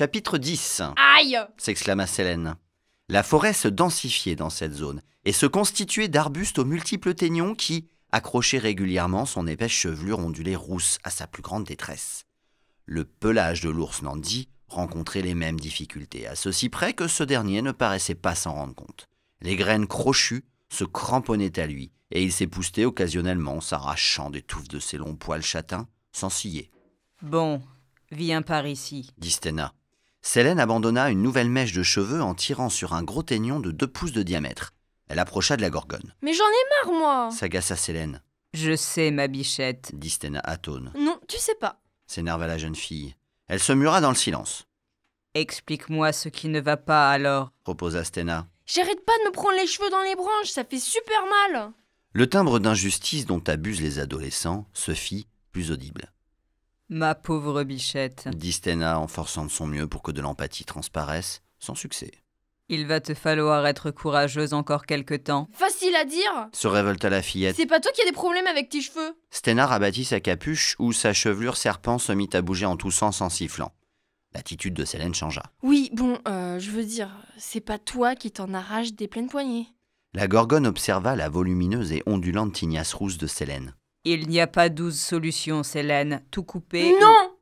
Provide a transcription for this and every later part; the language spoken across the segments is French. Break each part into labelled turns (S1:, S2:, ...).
S1: Chapitre 10 Aïe s'exclama Célène. La forêt se densifiait dans cette zone et se constituait d'arbustes aux multiples teignons qui accrochaient régulièrement son épaisse chevelure ondulée rousse à sa plus grande détresse. Le pelage de l'ours Nandi rencontrait les mêmes difficultés, à ceci près que ce dernier ne paraissait pas s'en rendre compte. Les graines crochues se cramponnaient à lui, et il s'époustait occasionnellement, s'arrachant des touffes de ses longs poils châtains, sans scier.
S2: Bon, viens par ici,
S1: dit Stena. Célène abandonna une nouvelle mèche de cheveux en tirant sur un gros teignon de deux pouces de diamètre. Elle approcha de la gorgone.
S2: Mais j'en ai marre, moi
S1: S'agaça Célène.
S2: Je sais, ma bichette,
S1: dit à atone.
S2: Non, tu sais pas,
S1: s'énerva la jeune fille. Elle se mura dans le silence.
S2: Explique-moi ce qui ne va
S1: pas alors, proposa Sténa.
S3: « J'arrête pas de me prendre les cheveux dans les branches, ça fait super mal.
S1: Le timbre d'injustice dont abusent les adolescents se fit plus audible.
S2: Ma pauvre bichette,
S1: dit Sténa en forçant de son mieux pour que de l'empathie transparaisse, sans
S2: succès. Il va te falloir être courageuse encore quelque temps. Facile à dire
S1: se révolta la fillette. C'est
S3: pas toi qui as des problèmes avec tes cheveux
S1: Sténa rabattit sa capuche où sa chevelure serpent se mit à bouger en tous sens en sifflant. L'attitude de Célène changea.
S3: Oui, bon, euh, je veux dire, c'est pas toi qui t'en arraches des pleines poignées.
S1: La gorgone observa la volumineuse et ondulante tignasse rousse de Célène.
S2: Il n'y a pas douze solutions, Célène. Tout couper. Non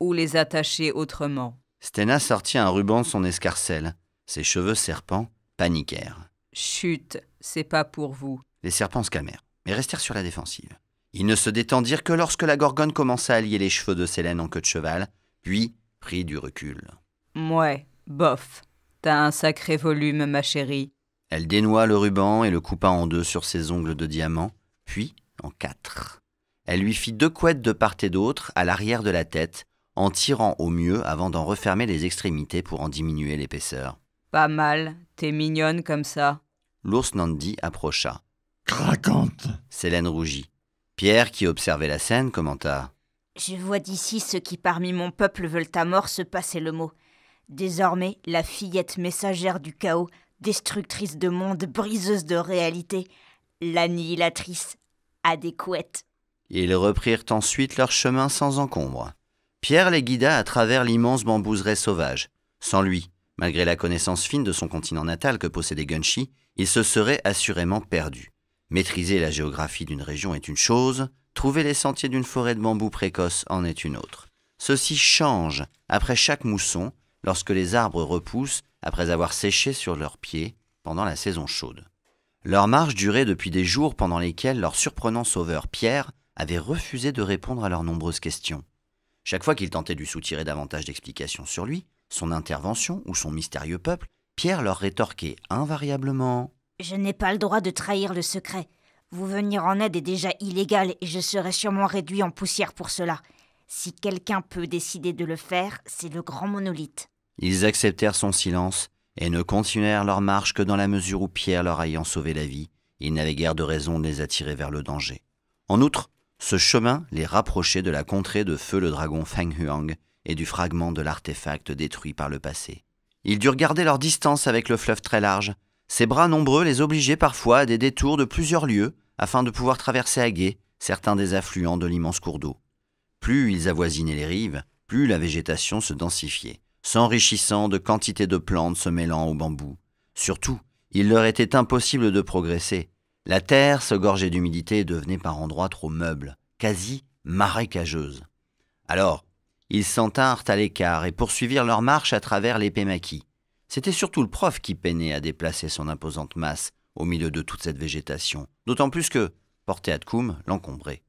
S2: ou, les attacher autrement.
S1: Stena sortit un ruban de son escarcelle. Ses cheveux serpents paniquèrent.
S2: Chut, c'est pas pour vous.
S1: Les serpents se calmèrent, mais restèrent sur la défensive. Ils ne se détendirent que lorsque la gorgone commença à lier les cheveux de Célène en queue de cheval, puis prit du recul.
S2: Mouais, bof. T'as un sacré volume, ma chérie.
S1: Elle dénoua le ruban et le coupa en deux sur ses ongles de diamant, puis en quatre. Elle lui fit deux couettes de part et d'autre à l'arrière de la tête, en tirant au mieux avant d'en refermer les extrémités pour en diminuer l'épaisseur.
S2: Pas mal, t'es mignonne comme ça.
S1: L'ours Nandi approcha. Craquante Célène rougit. Pierre, qui observait la scène, commenta.
S2: Je
S3: vois d'ici ceux qui parmi mon peuple veulent à mort se passer le mot. Désormais, la fillette messagère du chaos, destructrice de monde, briseuse de réalité, l'annihilatrice, adéquate.
S1: Ils reprirent ensuite leur chemin sans encombre. Pierre les guida à travers l'immense bambouseraie sauvage. Sans lui, malgré la connaissance fine de son continent natal que possédait Gunshi, il se serait assurément perdu. Maîtriser la géographie d'une région est une chose, trouver les sentiers d'une forêt de bambous précoce en est une autre. Ceci change après chaque mousson, lorsque les arbres repoussent après avoir séché sur leurs pieds pendant la saison chaude. Leur marche durait depuis des jours pendant lesquels leur surprenant sauveur Pierre avait refusé de répondre à leurs nombreuses questions. Chaque fois qu'ils tentaient de lui soutirer davantage d'explications sur lui, son intervention ou son mystérieux peuple, Pierre leur rétorquait invariablement
S3: Je n'ai pas le droit de trahir le secret. Vous venir en aide est déjà illégal et je serai sûrement réduit en poussière pour cela. Si quelqu'un peut décider de le faire, c'est le grand monolithe.
S1: Ils acceptèrent son silence et ne continuèrent leur marche que dans la mesure où Pierre leur ayant sauvé la vie, ils n'avaient guère de raison de les attirer vers le danger. En outre, ce chemin les rapprochait de la contrée de feu le dragon Feng Huang et du fragment de l'artefact détruit par le passé. Ils durent garder leur distance avec le fleuve très large. Ses bras nombreux les obligeaient parfois à des détours de plusieurs lieues afin de pouvoir traverser à gué certains des affluents de l'immense cours d'eau. Plus ils avoisinaient les rives, plus la végétation se densifiait s'enrichissant de quantités de plantes se mêlant au bambou. Surtout, il leur était impossible de progresser. La terre se gorgeait d'humidité et devenait par endroits trop meuble, quasi marécageuse. Alors, ils s'en tinrent à l'écart et poursuivirent leur marche à travers les maquis. C'était surtout le prof qui peinait à déplacer son imposante masse au milieu de toute cette végétation, d'autant plus que Porté Tkoum, l'encombrait.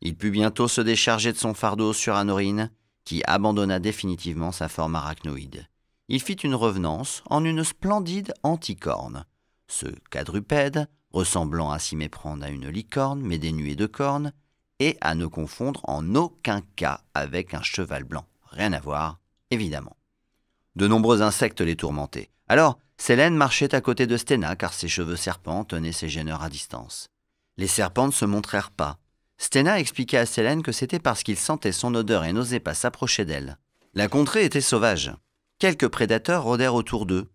S1: Il put bientôt se décharger de son fardeau sur Anorine, qui abandonna définitivement sa forme arachnoïde. Il fit une revenance en une splendide anticorne. Ce quadrupède, ressemblant à s'y méprendre à une licorne mais dénué de cornes, et à ne confondre en aucun cas avec un cheval blanc. Rien à voir, évidemment. De nombreux insectes les tourmentaient. Alors, Célène marchait à côté de Sténa, car ses cheveux serpents tenaient ses gêneurs à distance. Les serpents ne se montrèrent pas, Stena expliquait à Sélène que c'était parce qu'il sentait son odeur et n'osait pas s'approcher d'elle. La contrée était sauvage. Quelques prédateurs rôdèrent autour d'eux.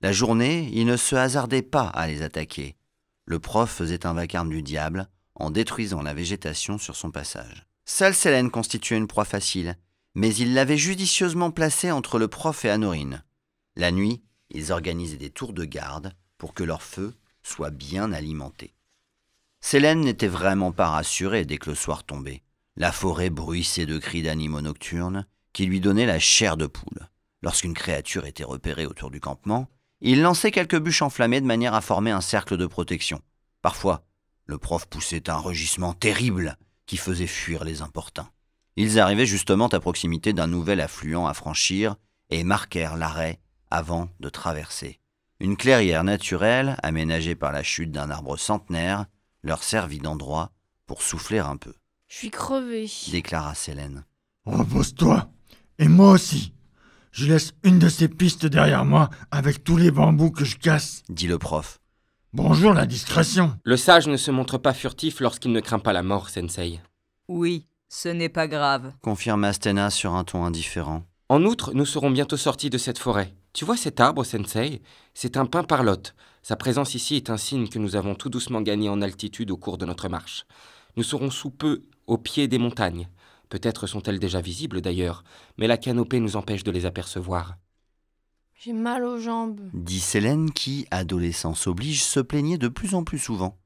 S1: La journée, ils ne se hasardaient pas à les attaquer. Le prof faisait un vacarme du diable en détruisant la végétation sur son passage. Seule Sélène constituait une proie facile, mais il l'avait judicieusement placée entre le prof et Anorine. La nuit, ils organisaient des tours de garde pour que leur feu soit bien alimenté. Célène n'était vraiment pas rassurée dès que le soir tombait. La forêt bruissait de cris d'animaux nocturnes qui lui donnaient la chair de poule. Lorsqu'une créature était repérée autour du campement, il lançait quelques bûches enflammées de manière à former un cercle de protection. Parfois, le prof poussait un rugissement terrible qui faisait fuir les importuns. Ils arrivaient justement à proximité d'un nouvel affluent à franchir et marquèrent l'arrêt avant de traverser. Une clairière naturelle, aménagée par la chute d'un arbre centenaire, leur servit d'endroit pour souffler un peu.
S3: Je suis crevé,
S1: déclara Célène.
S4: Repose-toi, et moi aussi. Je laisse une de ces pistes derrière moi avec tous les bambous que je casse, dit le prof. Bonjour la discrétion. Le sage ne se montre pas furtif lorsqu'il ne craint pas la mort, Sensei.
S2: Oui, ce n'est pas grave,
S4: confirma Astena sur un
S1: ton indifférent.
S4: En outre, nous serons bientôt sortis de cette forêt. Tu vois cet arbre, Sensei C'est un pin parlotte. Sa présence ici est un signe que nous avons tout doucement gagné en altitude au cours de notre marche. Nous serons sous peu au pied des montagnes. Peut-être sont-elles
S1: déjà visibles d'ailleurs, mais la canopée nous empêche de les apercevoir.
S4: J'ai mal aux
S3: jambes,
S1: dit Célène qui, adolescence oblige, se plaignait de plus en plus souvent.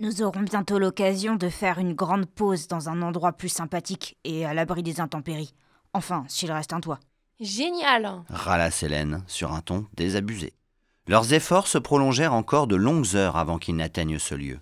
S3: Nous aurons bientôt l'occasion de faire une grande pause dans un endroit plus sympathique et à l'abri des intempéries. Enfin, s'il reste un toit. Génial
S1: Râla Célène sur un ton désabusé. Leurs efforts se prolongèrent encore de longues heures avant qu'ils n'atteignent ce lieu.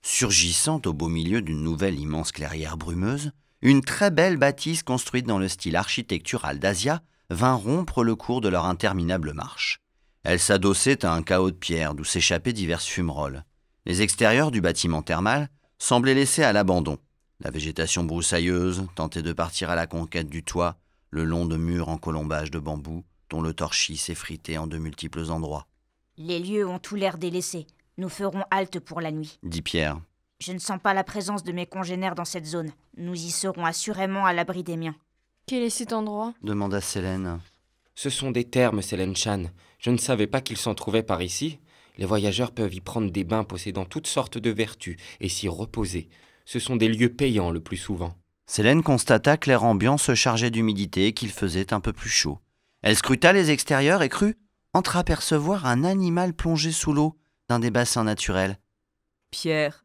S1: Surgissant au beau milieu d'une nouvelle immense clairière brumeuse, une très belle bâtisse construite dans le style architectural d'Asia vint rompre le cours de leur interminable marche. Elle s'adossait à un chaos de pierres d'où s'échappaient diverses fumerolles. Les extérieurs du bâtiment thermal semblaient laissés à l'abandon. La végétation broussailleuse tentait de partir à la conquête du toit, le long de murs en colombage de bambou, dont le torchis s'effritait en de multiples endroits.
S3: Les lieux ont tout l'air délaissés. Nous ferons halte pour la nuit. Dit Pierre. Je ne sens pas la présence de mes congénères dans cette zone. Nous y serons assurément à l'abri des miens. Quel est cet endroit
S1: demanda Célène. Ce sont des thermes, Célène Chan. Je
S4: ne savais pas qu'ils s'en trouvaient par ici. Les voyageurs peuvent y prendre des bains possédant toutes sortes de vertus et s'y reposer. Ce sont des lieux payants le plus souvent.
S1: Célène constata que l'air ambiant se chargeait d'humidité et qu'il faisait un peu plus chaud. Elle scruta les extérieurs et crut apercevoir un animal plongé sous l'eau d'un des bassins naturels.
S2: Pierre,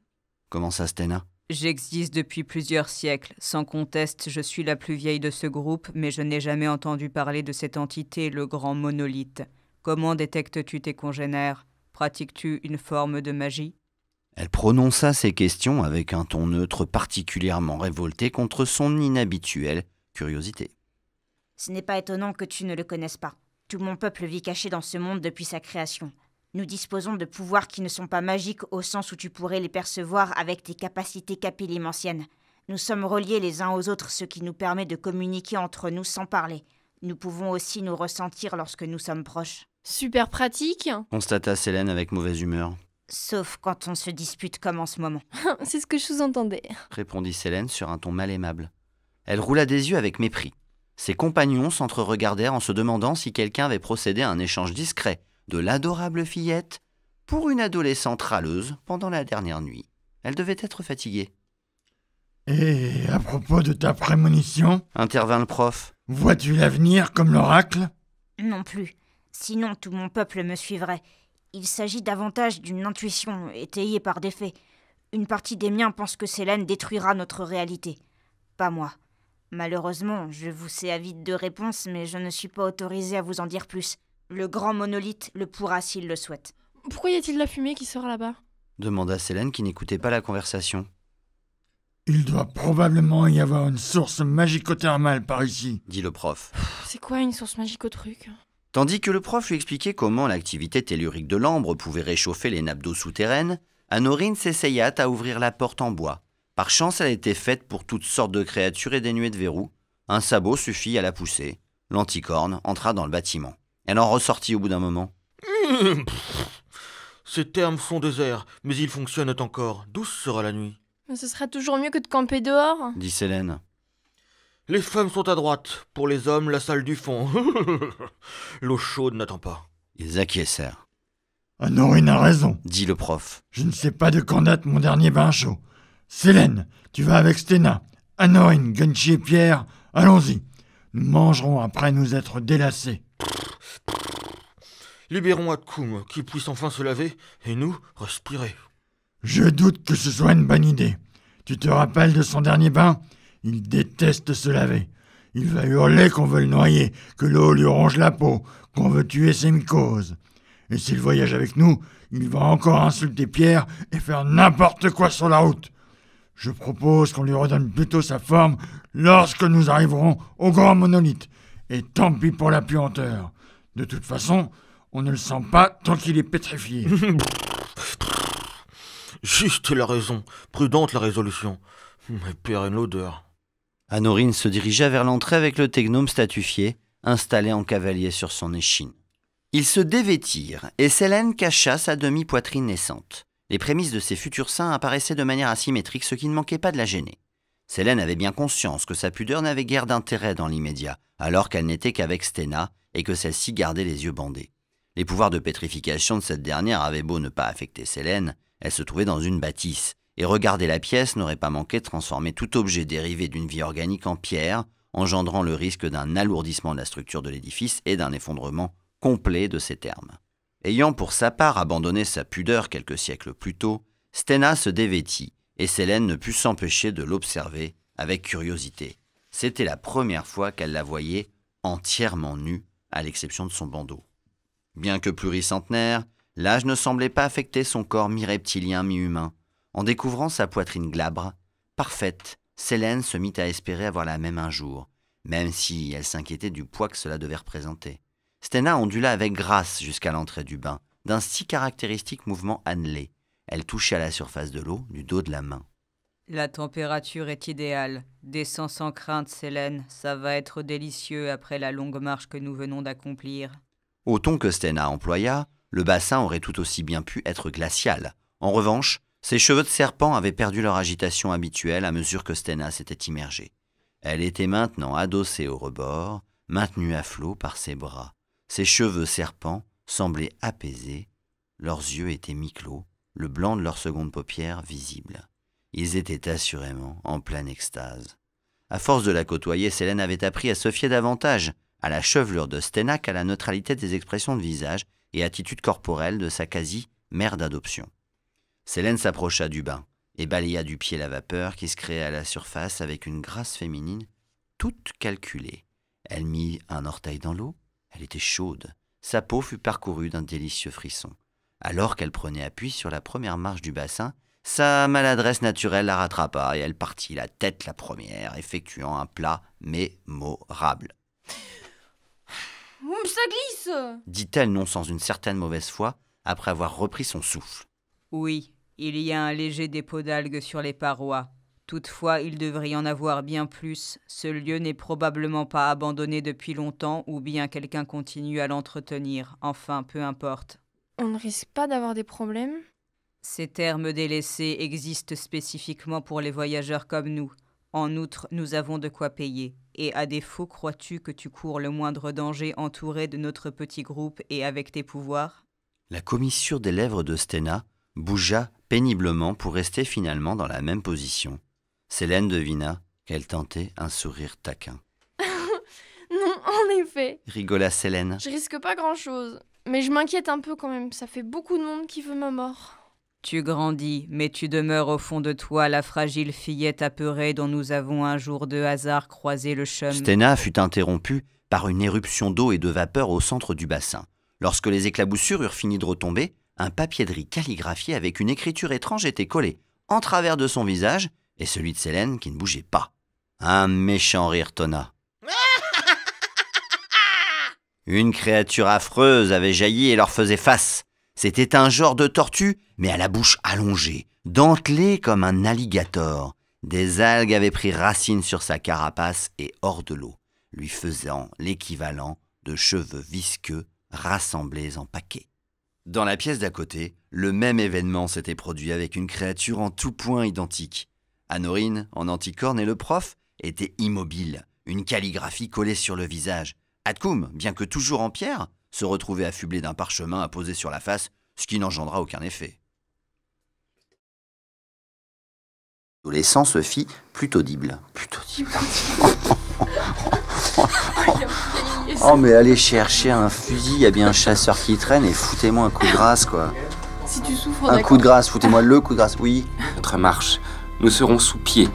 S2: ça, Stena. J'existe depuis plusieurs siècles. Sans conteste, je suis la plus vieille de ce groupe, mais je n'ai jamais entendu parler de cette entité, le grand monolithe. Comment détectes-tu tes congénères Pratiques-tu une forme de magie
S1: Elle prononça ces questions avec un ton neutre particulièrement révolté contre son inhabituelle curiosité.
S3: Ce n'est pas étonnant que tu ne le connaisses pas. Tout mon peuple vit caché dans ce monde depuis sa création. Nous disposons de pouvoirs qui ne sont pas magiques au sens où tu pourrais les percevoir avec tes capacités capillimanciennes. Nous sommes reliés les uns aux autres, ce qui nous permet de communiquer entre nous sans parler. Nous pouvons aussi nous ressentir lorsque nous sommes proches. Super pratique
S1: constata Célène avec mauvaise humeur.
S3: Sauf quand on se dispute comme en ce moment. C'est ce que je sous-entendais,
S1: répondit Célène sur un ton mal aimable. Elle roula des yeux avec mépris. Ses compagnons s'entre-regardèrent en se demandant si quelqu'un avait procédé à un échange discret de l'adorable fillette pour une adolescente râleuse pendant la dernière nuit. Elle devait être fatiguée.
S4: Et à propos de ta prémonition
S1: intervint le prof. Vois-tu l'avenir comme l'oracle
S3: Non plus. Sinon, tout mon peuple me suivrait. Il s'agit davantage d'une intuition étayée par des faits. Une partie des miens pense que Célène détruira notre réalité. Pas moi. Malheureusement, je vous sais avide de réponses, mais je ne suis pas autorisé à vous en dire plus. Le grand monolithe le pourra s'il le souhaite. Pourquoi y a-t-il de la fumée qui sort là-bas
S1: demanda Célène qui n'écoutait
S4: pas la conversation. Il doit probablement y avoir une source magico-thermale par ici, dit le prof.
S3: C'est quoi une source magico-truc
S4: Tandis que le prof lui expliquait
S1: comment l'activité tellurique de l'ambre pouvait réchauffer les nappes d'eau souterraines, Anorine s'essaya à ouvrir la porte en bois. Par chance, elle était faite pour toutes sortes de créatures et dénuées de verrous. Un sabot suffit à la pousser. L'anticorne entra dans le bâtiment. Elle en ressortit au bout d'un moment.
S4: Hum, ces termes sont déserts, mais ils fonctionnent encore. Douce sera la nuit.
S3: Mais ce sera toujours mieux que de camper dehors,
S4: dit Célène. Les femmes sont à droite, pour les hommes, la salle du fond. L'eau chaude n'attend pas. Ils acquiescèrent. Honorine a raison, dit le prof. Je ne sais pas de quand date mon dernier bain chaud. Célène, tu vas avec Sténa, Anorin, Gunchi et Pierre, allons-y. Nous mangerons après nous être délassés. Libérons Akum, qu'il puisse enfin se laver, et nous, respirer. Je doute que ce soit une bonne idée. Tu te rappelles de son dernier bain Il déteste se laver. Il va hurler qu'on veut le noyer, que l'eau lui ronge la peau, qu'on veut tuer ses mycoses. Et s'il voyage avec nous, il va encore insulter Pierre et faire n'importe quoi sur la route. Je propose qu'on lui redonne plutôt sa forme lorsque nous arriverons au grand monolithe. Et tant pis pour la puanteur. De toute façon, on ne le sent pas tant qu'il est pétrifié. Juste la raison. Prudente la résolution. Mais une l'odeur. Anorine se dirigea
S1: vers l'entrée avec le technome statufié, installé en cavalier sur son échine. Ils se dévêtirent et Célène cacha sa demi-poitrine naissante les prémices de ses futurs saints apparaissaient de manière asymétrique, ce qui ne manquait pas de la gêner. Célène avait bien conscience que sa pudeur n'avait guère d'intérêt dans l'immédiat, alors qu'elle n'était qu'avec Sténa et que celle-ci gardait les yeux bandés. Les pouvoirs de pétrification de cette dernière avaient beau ne pas affecter Célène, elle se trouvait dans une bâtisse, et regarder la pièce n'aurait pas manqué de transformer tout objet dérivé d'une vie organique en pierre, engendrant le risque d'un alourdissement de la structure de l'édifice et d'un effondrement complet de ses termes. Ayant pour sa part abandonné sa pudeur quelques siècles plus tôt, Stena se dévêtit, et Célène ne put s'empêcher de l'observer avec curiosité. C'était la première fois qu'elle la voyait entièrement nue, à l'exception de son bandeau. Bien que pluricentenaire, l'âge ne semblait pas affecter son corps mi-reptilien, mi-humain. En découvrant sa poitrine glabre, parfaite, Célène se mit à espérer avoir la même un jour, même si elle s'inquiétait du poids que cela devait représenter. Stena ondula avec grâce jusqu'à l'entrée du bain, d'un si caractéristique mouvement annelé. Elle touchait à la surface de l'eau du dos de la main.
S2: La température est idéale. Descends sans crainte, Célène. Ça va être délicieux après la longue marche que nous venons d'accomplir.
S1: Au ton que Stena employa, le bassin aurait tout aussi bien pu être glacial. En revanche, ses cheveux de serpent avaient perdu leur agitation habituelle à mesure que Stena s'était immergée. Elle était maintenant adossée au rebord, maintenue à flot par ses bras. Ses cheveux serpents semblaient apaisés, leurs yeux étaient mi-clos, le blanc de leur seconde paupière visible. Ils étaient assurément en pleine extase. À force de la côtoyer, Célène avait appris à se fier davantage à la chevelure de Stenac à la neutralité des expressions de visage et attitude corporelle de sa quasi-mère d'adoption. Célène s'approcha du bain et balaya du pied la vapeur qui se créait à la surface avec une grâce féminine toute calculée. Elle mit un orteil dans l'eau, elle était chaude. Sa peau fut parcourue d'un délicieux frisson. Alors qu'elle prenait appui sur la première marche du bassin, sa maladresse naturelle la rattrapa et elle partit la tête la première, effectuant un plat mémorable.
S3: Hum, ça glisse
S1: dit-elle non sans une certaine mauvaise foi, après avoir repris son souffle.
S2: Oui, il y a un léger dépôt d'algues sur les parois. Toutefois, il devrait y en avoir bien plus. Ce lieu n'est probablement pas abandonné depuis longtemps, ou bien quelqu'un continue à l'entretenir. Enfin, peu importe.
S3: On ne risque pas d'avoir des problèmes
S2: Ces termes délaissés existent spécifiquement pour les voyageurs comme nous. En outre, nous avons de quoi payer. Et à défaut, crois-tu que tu cours le moindre danger entouré de notre petit groupe et avec tes pouvoirs
S1: La commissure des lèvres de Stena bougea péniblement pour rester finalement dans la même position. Célène devina qu'elle tentait un sourire taquin.
S3: non, en effet.
S2: Rigola Célène. Je
S3: risque pas grand-chose. Mais je m'inquiète un peu quand même, ça fait beaucoup de monde qui veut ma mort.
S2: Tu grandis, mais tu demeures au fond de toi la fragile fillette apeurée dont nous avons un jour de hasard croisé le chemin. Sténa
S1: fut interrompue par une éruption d'eau et de vapeur au centre du bassin. Lorsque les éclaboussures eurent fini de retomber, un papier de riz calligraphié avec une écriture étrange était collé en travers de son visage et celui de Célène qui ne bougeait pas. Un méchant rire tonna. Une créature affreuse avait jailli et leur faisait face. C'était un genre de tortue, mais à la bouche allongée, dentelée comme un alligator. Des algues avaient pris racine sur sa carapace et hors de l'eau, lui faisant l'équivalent de cheveux visqueux rassemblés en paquets. Dans la pièce d'à côté, le même événement s'était produit avec une créature en tout point identique. Anorine, en anticorne, et le prof étaient immobiles, une calligraphie collée sur le visage. Atkoum, bien que toujours en pierre, se retrouvait affublé d'un parchemin à poser sur la face, ce qui n'engendra aucun effet. L'adolescent se fit plutôt audible. oh mais allez chercher un fusil, il y a bien un chasseur qui traîne et foutez-moi un coup de grâce quoi.
S2: Si un coup de grâce,
S1: foutez-moi le coup de grâce, oui. Notre marche nous serons sous pied.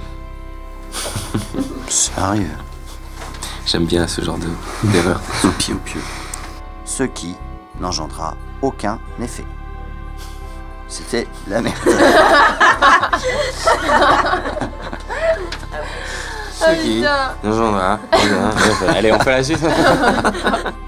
S1: Sérieux J'aime bien ce genre d'erreur. sous pied au pieu. Ce qui n'engendra aucun effet. C'était la merde. Ce qui ah, n'engendra aucun effet. Allez, on fait la suite.